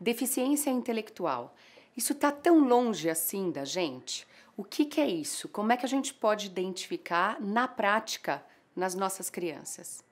Deficiência intelectual. Isso está tão longe assim da gente? O que, que é isso? Como é que a gente pode identificar na prática nas nossas crianças?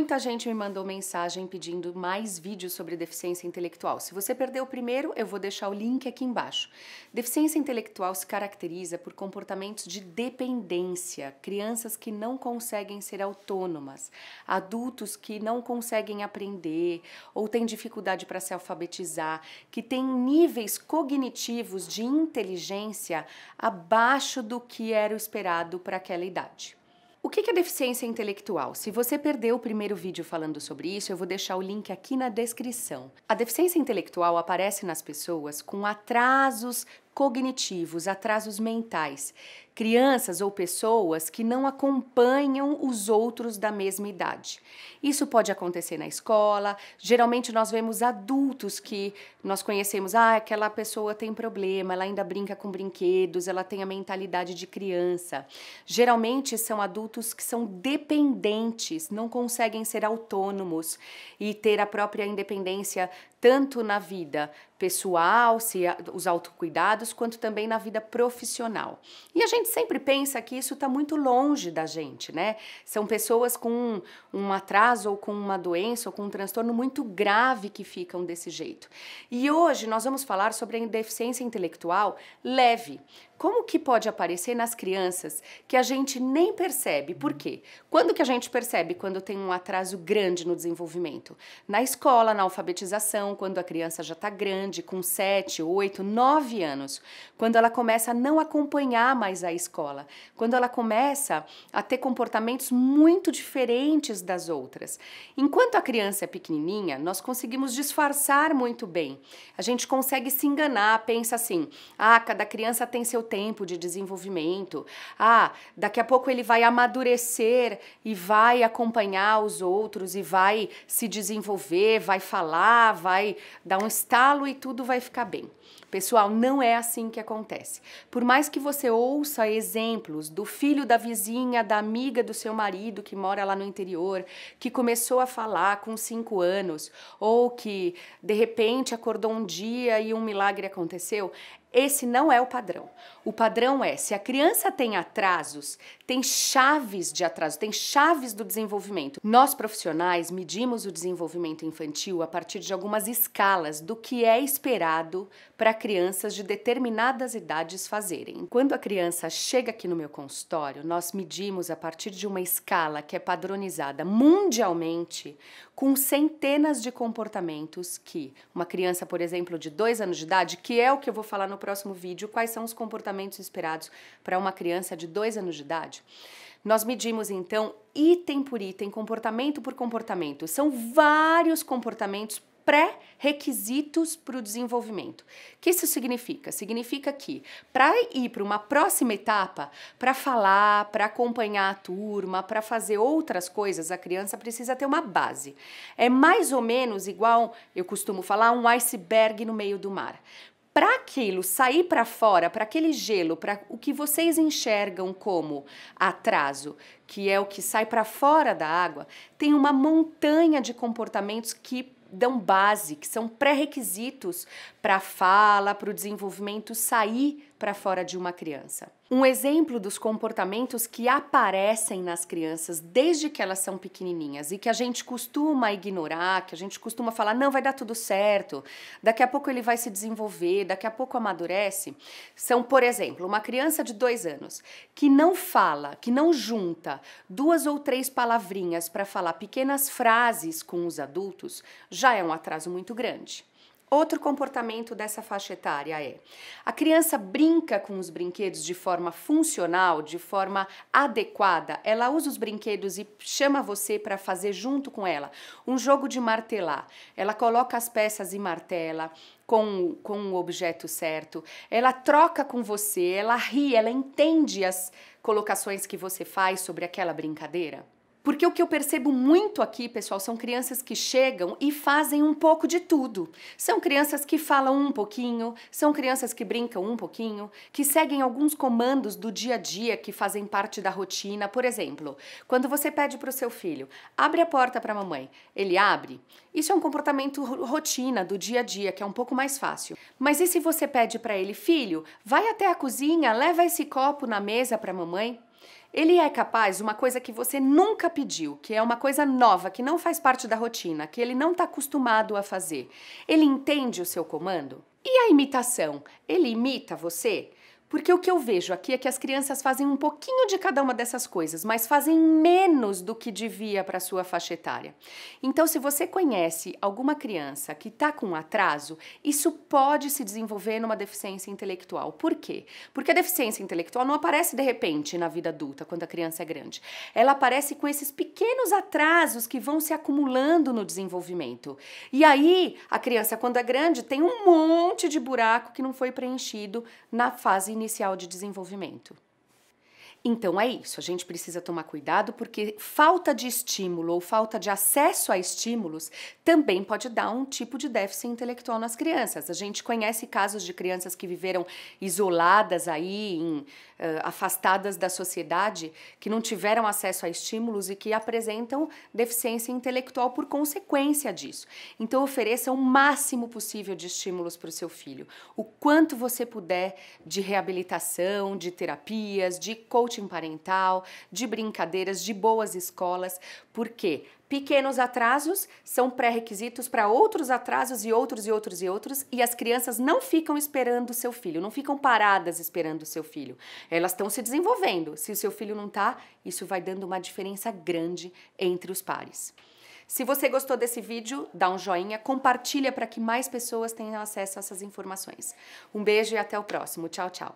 Muita gente me mandou mensagem pedindo mais vídeos sobre deficiência intelectual. Se você perdeu o primeiro, eu vou deixar o link aqui embaixo. Deficiência intelectual se caracteriza por comportamentos de dependência, crianças que não conseguem ser autônomas, adultos que não conseguem aprender ou têm dificuldade para se alfabetizar, que têm níveis cognitivos de inteligência abaixo do que era o esperado para aquela idade. O que é deficiência intelectual? Se você perdeu o primeiro vídeo falando sobre isso, eu vou deixar o link aqui na descrição. A deficiência intelectual aparece nas pessoas com atrasos cognitivos, atrasos mentais, crianças ou pessoas que não acompanham os outros da mesma idade. Isso pode acontecer na escola, geralmente nós vemos adultos adultos que nós conhecemos, ah, aquela pessoa tem problema, ela ainda brinca com brinquedos, ela tem a mentalidade de criança. Geralmente são adultos que são dependentes, não conseguem ser autônomos e ter a própria independência tanto na vida pessoal, se os autocuidados, quanto também na vida profissional. E a gente sempre pensa que isso está muito longe da gente, né? São pessoas com um, atraso ou com uma doença ou com um transtorno muito grave que ficam desse desse jeito. E hoje nós vamos falar sobre a deficiência intelectual leve. Como que pode aparecer nas crianças que a gente nem percebe? Por quê? Quando que a gente percebe quando tem um atraso grande no desenvolvimento? Na escola, na alfabetização, quando a criança já está grande, com 7, 8, 9 anos, quando ela começa a não acompanhar mais a escola, quando ela começa a ter comportamentos muito diferentes das outras. Enquanto a criança é pequenininha, nós conseguimos disfarçar pensar muito bem. A gente consegue se enganar, pensa assim: ah, cada criança tem seu tempo de desenvolvimento, ah, daqui a pouco ele vai amadurecer e vai acompanhar os outros e vai se desenvolver, vai falar, vai dar um estalo e tudo vai ficar bem. Pessoal, não é assim que acontece. Por mais que você ouça exemplos do filho da vizinha, da amiga do seu marido que mora lá no interior, que começou a falar com 5 anos, ou que de repente acordou um dia e um milagre aconteceu, esse não é o padrão. O padrão é se a criança tem atrasos, tem chaves de atraso, tem chaves do desenvolvimento. Nós profissionais medimos o desenvolvimento infantil a partir de algumas escalas do que é esperado para crianças de determinadas idades fazerem. Quando a criança chega aqui no meu consultório, nós medimos a partir de uma escala que é padronizada mundialmente com centenas de comportamentos que uma criança, por exemplo, de dois anos de idade, que é o que eu vou falar no próximo vídeo quais são os comportamentos esperados para uma criança de 2 anos de idade. Nós medimos então item por item, comportamento por comportamento. São vários comportamentos pré-requisitos para o desenvolvimento. O que isso significa? Significa que para ir para uma próxima etapa, para falar, para acompanhar a turma, para fazer outras coisas, a criança precisa ter uma base. É mais ou menos igual, eu costumo falar, um iceberg no meio do mar para aquilo sair para fora, para aquele gelo, para o que vocês enxergam como atraso, que é o que sai para fora da água, tem uma montanha de comportamentos que dão base, que são pré-requisitos para a fala, para o desenvolvimento sair para fora de uma criança. Um exemplo dos comportamentos que aparecem nas crianças desde que elas são pequenininhas e que a gente costuma ignorar, que a gente costuma falar, não, vai dar tudo certo, daqui a pouco ele vai se desenvolver, daqui a pouco amadurece, são, por exemplo, uma criança de dois anos que não fala, que não junta duas ou três palavrinhas para falar pequenas frases com os adultos, já é um atraso muito grande. Outro comportamento dessa faixa etária é: a criança brinca com os brinquedos de forma funcional, de forma adequada. Ela usa os brinquedos e chama você para fazer junto com ela um jogo de martelar. Ela coloca as peças e martela com, com o objeto certo. Ela troca com você, ela ri, ela entende as colocações que você faz sobre aquela brincadeira. Porque o que eu percebo muito aqui, pessoal, são crianças que chegam e fazem um pouco de tudo. São crianças que falam um pouquinho, são crianças que brincam um pouquinho, que seguem alguns comandos do dia a dia que fazem parte da rotina. Por exemplo, quando você pede para o seu filho, abre a porta para a mamãe, ele abre. Isso é um comportamento rotina do dia a dia, que é um pouco mais fácil. Mas e se você pede para ele, filho, vai até a cozinha, leva esse copo na mesa para a mamãe? Ele é capaz uma coisa que você nunca pediu, que é uma coisa nova, que não faz parte da rotina, que ele não está acostumado a fazer. Ele entende o seu comando? E a imitação? Ele imita você? Porque o que eu vejo aqui é que as crianças fazem um pouquinho de cada uma dessas coisas, mas fazem menos do que devia para sua faixa etária. Então, se você conhece alguma criança que está com atraso, isso pode se desenvolver numa deficiência intelectual. Por quê? Porque a deficiência intelectual não aparece de repente na vida adulta, quando a criança é grande. Ela aparece com esses pequenos atrasos que vão se acumulando no desenvolvimento. E aí, a criança, quando é grande, tem um monte de buraco que não foi preenchido na fase inicial de desenvolvimento. Então é isso, a gente precisa tomar cuidado porque falta de estímulo ou falta de acesso a estímulos também pode dar um tipo de déficit intelectual nas crianças. A gente conhece casos de crianças que viveram isoladas aí, em, uh, afastadas da sociedade, que não tiveram acesso a estímulos e que apresentam deficiência intelectual por consequência disso. Então ofereça o máximo possível de estímulos para o seu filho, o quanto você puder de reabilitação, de terapias, de coaching coaching parental, de brincadeiras, de boas escolas, porque pequenos atrasos são pré-requisitos para outros atrasos e outros e outros e outros, e as crianças não ficam esperando o seu filho, não ficam paradas esperando o seu filho. Elas estão se desenvolvendo. Se o seu filho não está, isso vai dando uma diferença grande entre os pares. Se você gostou desse vídeo, dá um joinha, compartilha para que mais pessoas tenham acesso a essas informações. Um beijo e até o próximo. Tchau, tchau.